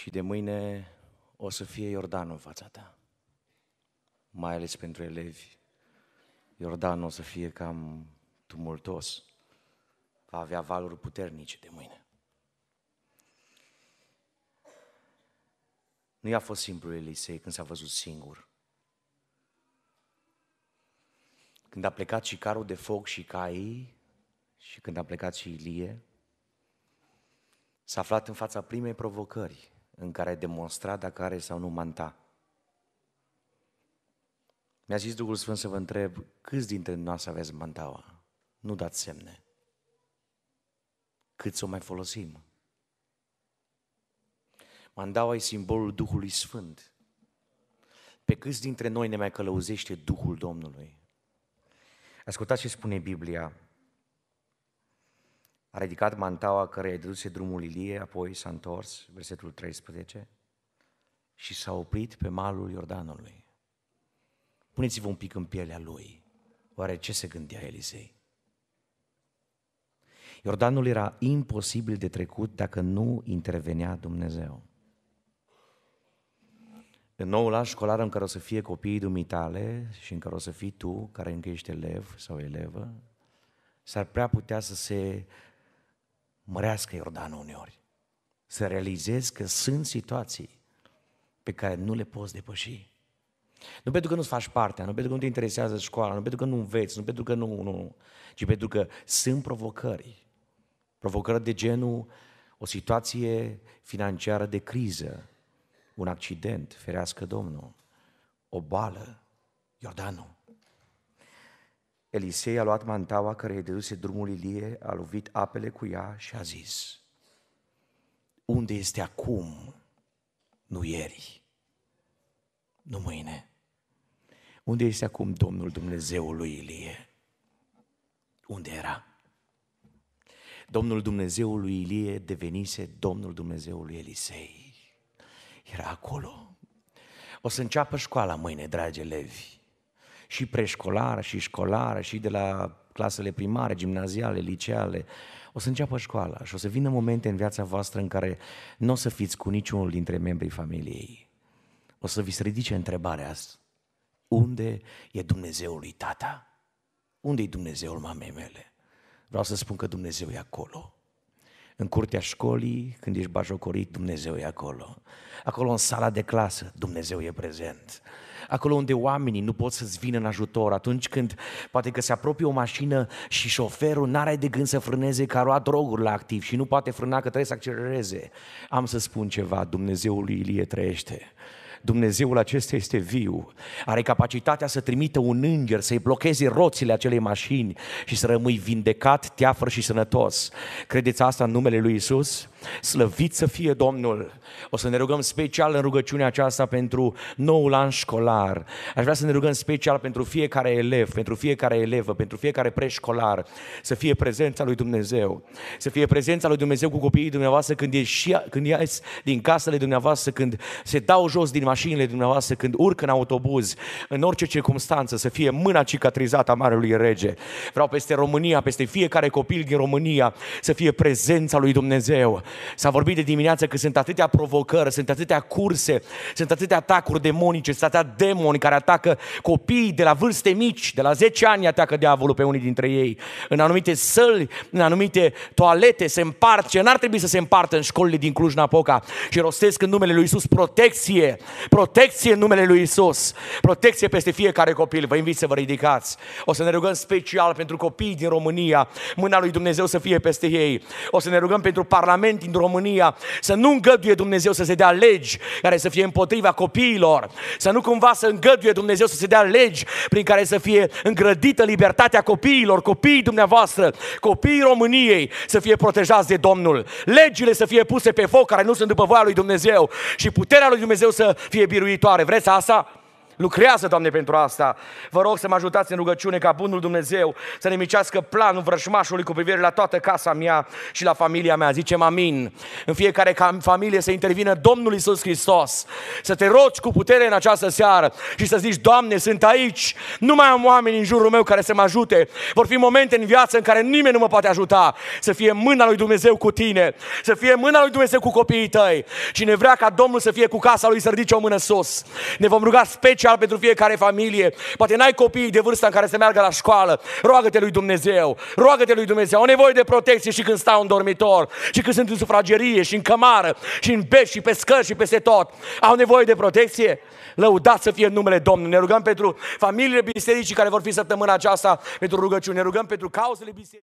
Și de mâine o să fie Iordanul în fața ta. Mai ales pentru elevi. Iordanul o să fie cam tumultos. Va avea valuri puternice de mâine. Nu i-a fost simplu Elisei când s-a văzut singur. Când a plecat și carul de foc și caii, și când a plecat și Ilie, s-a aflat în fața primei provocări în care ai demonstrat dacă are sau nu manta. Mi-a zis Duhul Sfânt să vă întreb câți dintre noastre aveți mantaua? Nu dați semne. Cât să o mai folosim? Mandaua e simbolul Duhului Sfânt. Pe câți dintre noi ne mai călăuzește Duhul Domnului? Ascultați ce spune Biblia a ridicat mantaua care i-a dăduse drumul Ilie, apoi s-a întors, versetul 13, și s-a oprit pe malul Iordanului. Puneți-vă un pic în pielea lui. Oare ce se gândea Elisei? Iordanul era imposibil de trecut dacă nu intervenea Dumnezeu. În noul an școlar în care o să fie copiii dumitale și în care o să fii tu, care încă ești elev sau elevă, s-ar prea putea să se mărească Iordanul uneori. Să realizezi că sunt situații pe care nu le poți depăși. Nu pentru că nu-ți faci partea, nu pentru că nu te interesează școala, nu pentru că nu înveți, nu pentru că nu, nu, ci pentru că sunt provocări. Provocări de genul o situație financiară de criză, un accident, ferească Domnul, o bală, Iordanul. Elisei a luat mantaua care i-a i-a dăduse drumul Ilie, a lovit apele cu ea și a zis, Unde este acum, nu ieri, nu mâine? Unde este acum Domnul Dumnezeului Ilie? Unde era? Domnul Dumnezeului Ilie devenise Domnul Dumnezeului Elisei. Era acolo. O să înceapă școala mâine, dragi elevi și preșcolară, și școlară, și de la clasele primare, gimnaziale, liceale, o să înceapă școala și o să vină momente în viața voastră în care nu o să fiți cu niciunul dintre membrii familiei. O să vi se ridice întrebarea asta. Unde e Dumnezeul lui tata? Unde e Dumnezeul mamei mele? Vreau să spun că Dumnezeu e acolo. În curtea școlii, când ești bajocorit, Dumnezeu e acolo. Acolo în sala de clasă, Dumnezeu e prezent acolo unde oamenii nu pot să-ți vină în ajutor, atunci când poate că se apropie o mașină și șoferul n-are de gând să frâneze, că a luat droguri la activ și nu poate frâna, că trebuie să accelereze. Am să spun ceva, Dumnezeul lui Ilie trăiește. Dumnezeul acesta este viu, are capacitatea să trimită un înger, să-i blocheze roțile acelei mașini și să rămâi vindecat, teafăr și sănătos. Credeți asta în numele lui Isus? Slăvit să fie Domnul! O să ne rugăm special în rugăciunea aceasta pentru noul an școlar. Aș vrea să ne rugăm special pentru fiecare elev, pentru fiecare elevă, pentru fiecare preșcolar, să fie prezența lui Dumnezeu. Să fie prezența lui Dumnezeu cu copiii dumneavoastră când ieși, când ieși din casele dumneavoastră, când se dau jos din mașinile dumneavoastră, când urcă în autobuz, în orice circunstanță, să fie mâna cicatrizată a Marelui Rege. Vreau peste România, peste fiecare copil din România, să fie prezența lui Dumnezeu. S-a vorbit de dimineață că sunt atâtea provocări, sunt atâtea curse, sunt atâtea atacuri demonice, sunt atâtea demoni care atacă copiii de la vârste mici, de la 10 ani atacă diavolul pe unii dintre ei. În anumite săli, în anumite toalete se împart ce n-ar trebui să se împartă în școlile din Cluj-Napoca. Și rostesc în numele lui Isus protecție, protecție în numele lui Isus, protecție peste fiecare copil. Vă invit să vă ridicați. O să ne rugăm special pentru copiii din România, mâna lui Dumnezeu să fie peste ei. O să ne rugăm pentru Parlament din România, să nu îngăduie Dumnezeu să se dea legi care să fie împotriva copiilor, să nu cumva să îngăduie Dumnezeu să se dea legi prin care să fie îngrădită libertatea copiilor, copiii dumneavoastră, copiii României să fie protejați de Domnul, legile să fie puse pe foc care nu sunt după voia lui Dumnezeu și puterea lui Dumnezeu să fie biruitoare. Vreți asta? Lucrează, Doamne, pentru asta. Vă rog să mă ajutați în rugăciune ca bunul Dumnezeu să ne micească planul vrăjmașului cu privire la toată casa mea și la familia mea. Zicem amin. În fiecare familie să intervină Domnul Isus Hristos. Să te rogi cu putere în această seară și să zici, Doamne, sunt aici. Nu mai am oameni în jurul meu care să mă ajute. Vor fi momente în viață în care nimeni nu mă poate ajuta. Să fie mâna lui Dumnezeu cu tine. Să fie mâna lui Dumnezeu cu copiii tăi. Cine vrea ca Domnul să fie cu casa lui, să ridice o mână sus. Ne vom ruga special special pentru fiecare familie. Poate n-ai copii de vârsta în care să meargă la școală. Roagă-te lui Dumnezeu. Roagă-te lui Dumnezeu. Au nevoie de protecție și când stau în dormitor, și când sunt în sufragerie, și în cămară, și în pești, și pe scări, și peste tot. Au nevoie de protecție. Lăudați să fie în numele Domnului. Ne rugăm pentru familiile bisericii care vor fi săptămâna aceasta pentru rugăciune. Ne rugăm pentru cauzele bisericii.